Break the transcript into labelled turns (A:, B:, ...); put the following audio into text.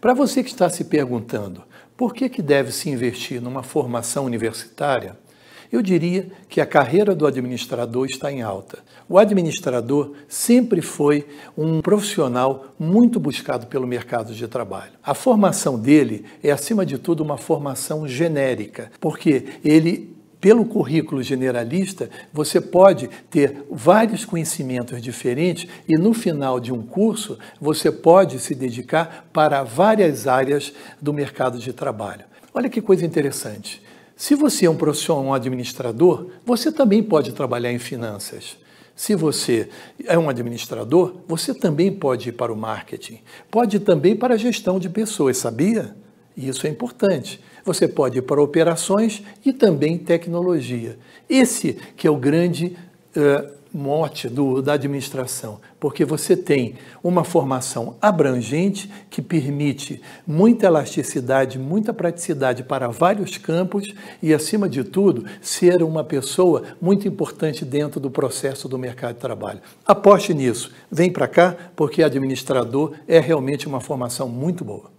A: Para você que está se perguntando por que, que deve se investir numa formação universitária, eu diria que a carreira do administrador está em alta. O administrador sempre foi um profissional muito buscado pelo mercado de trabalho. A formação dele é, acima de tudo, uma formação genérica, porque ele pelo currículo generalista, você pode ter vários conhecimentos diferentes e no final de um curso você pode se dedicar para várias áreas do mercado de trabalho. Olha que coisa interessante. Se você é um profissional um administrador, você também pode trabalhar em finanças. Se você é um administrador, você também pode ir para o marketing, pode também para a gestão de pessoas, sabia? E isso é importante. Você pode ir para operações e também tecnologia. Esse que é o grande uh, mote do, da administração, porque você tem uma formação abrangente que permite muita elasticidade, muita praticidade para vários campos e, acima de tudo, ser uma pessoa muito importante dentro do processo do mercado de trabalho. Aposte nisso, vem para cá, porque administrador é realmente uma formação muito boa.